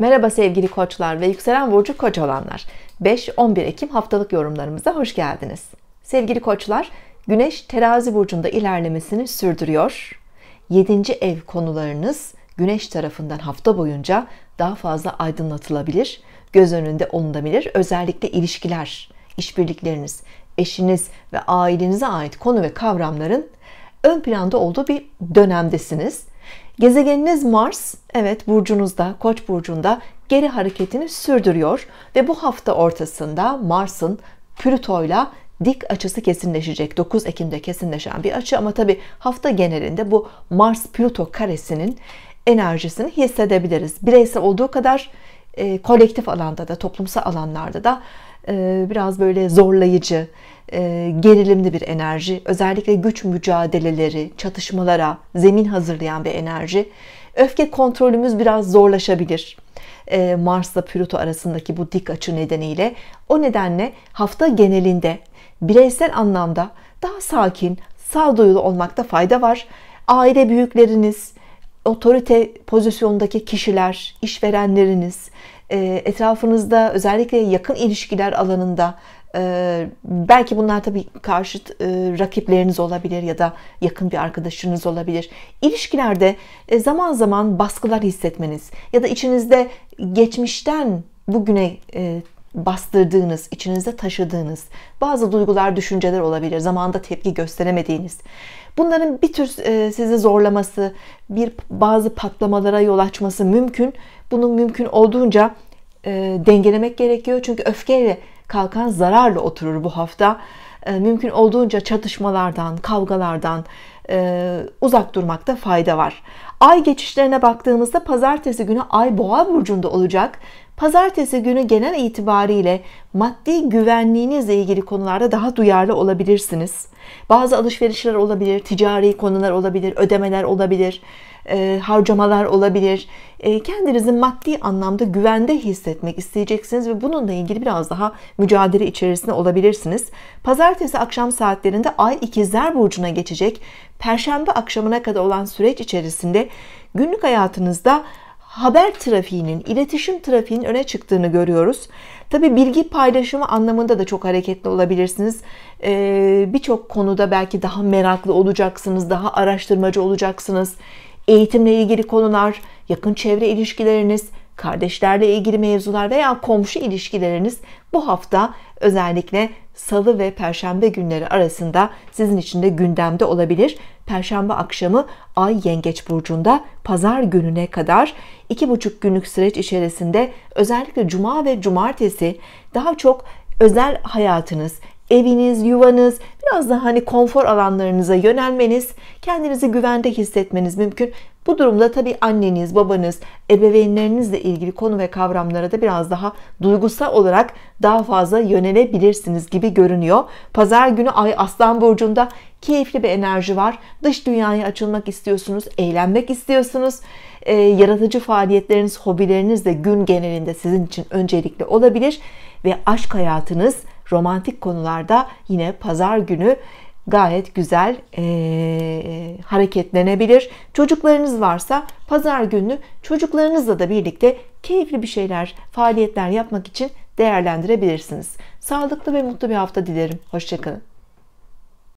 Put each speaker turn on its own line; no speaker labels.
Merhaba sevgili koçlar ve yükselen burcu koç olanlar. 5-11 Ekim haftalık yorumlarımıza hoş geldiniz. Sevgili koçlar, Güneş terazi burcunda ilerlemesini sürdürüyor. 7. ev konularınız Güneş tarafından hafta boyunca daha fazla aydınlatılabilir, göz önünde olunabilir. Özellikle ilişkiler, işbirlikleriniz, eşiniz ve ailenize ait konu ve kavramların ön planda olduğu bir dönemdesiniz. Gezegeniniz Mars, evet burcunuzda, Koç burcunda geri hareketini sürdürüyor ve bu hafta ortasında Mars'ın Plüto'yla dik açısı kesinleşecek. 9 Ekim'de kesinleşen bir açı ama tabi hafta genelinde bu Mars Plüto karesinin enerjisini hissedebiliriz. Bireysel olduğu kadar e, kolektif alanda da toplumsal alanlarda da ee, biraz böyle zorlayıcı, e, gerilimli bir enerji. Özellikle güç mücadeleleri, çatışmalara zemin hazırlayan bir enerji. Öfke kontrolümüz biraz zorlaşabilir. Ee, Mars'la Plüto arasındaki bu dik açı nedeniyle o nedenle hafta genelinde bireysel anlamda daha sakin, sağduyulu olmakta fayda var. Aile büyükleriniz, otorite pozisyondaki kişiler, işverenleriniz, e, etrafınızda özellikle yakın ilişkiler alanında e, belki bunlar tabii karşıt e, rakipleriniz olabilir ya da yakın bir arkadaşınız olabilir. İlişkilerde zaman zaman baskılar hissetmeniz ya da içinizde geçmişten bugüne bastırdığınız, içinizde taşıdığınız bazı duygular, düşünceler olabilir. Zamanında tepki gösteremediğiniz. Bunların bir tür e, sizi zorlaması, bir bazı patlamalara yol açması mümkün. Bunu mümkün olduğunca e, dengelemek gerekiyor. Çünkü öfkeyle kalkan zararla oturur bu hafta. Ee, mümkün olduğunca çatışmalardan, kavgalardan e, uzak durmakta fayda var. Ay geçişlerine baktığımızda pazartesi günü ay boğa burcunda olacak. Pazartesi günü genel itibariyle maddi güvenliğinizle ilgili konularda daha duyarlı olabilirsiniz. Bazı alışverişler olabilir, ticari konular olabilir, ödemeler olabilir, e, harcamalar olabilir. E, kendinizi maddi anlamda güvende hissetmek isteyeceksiniz ve bununla ilgili biraz daha mücadele içerisinde olabilirsiniz. Pazartesi akşam saatlerinde Ay ikizler burcuna geçecek. Perşembe akşamına kadar olan süreç içerisinde günlük hayatınızda haber trafiğinin, iletişim trafiğinin öne çıktığını görüyoruz. Tabi bilgi paylaşımı anlamında da çok hareketli olabilirsiniz. Ee, Birçok konuda belki daha meraklı olacaksınız, daha araştırmacı olacaksınız. Eğitimle ilgili konular, yakın çevre ilişkileriniz, kardeşlerle ilgili mevzular veya komşu ilişkileriniz bu hafta özellikle salı ve perşembe günleri arasında sizin için de gündemde olabilir. Perşembe akşamı Ay Yengeç burcunda pazar gününe kadar iki buçuk günlük süreç içerisinde özellikle cuma ve cumartesi daha çok özel hayatınız, eviniz, yuvanız biraz daha hani konfor alanlarınıza yönelmeniz, kendinizi güvende hissetmeniz mümkün. Bu durumda tabii anneniz, babanız, ebeveynlerinizle ilgili konu ve kavramlara da biraz daha duygusal olarak daha fazla yönelebilirsiniz gibi görünüyor. Pazar günü Ay Aslan Burcu'nda keyifli bir enerji var. Dış dünyaya açılmak istiyorsunuz, eğlenmek istiyorsunuz. E, yaratıcı faaliyetleriniz, hobileriniz de gün genelinde sizin için öncelikli olabilir. Ve aşk hayatınız romantik konularda yine pazar günü gayet güzel e, hareketlenebilir. Çocuklarınız varsa pazar günü çocuklarınızla da birlikte keyifli bir şeyler, faaliyetler yapmak için değerlendirebilirsiniz. Sağlıklı ve mutlu bir hafta dilerim. Hoşçakalın.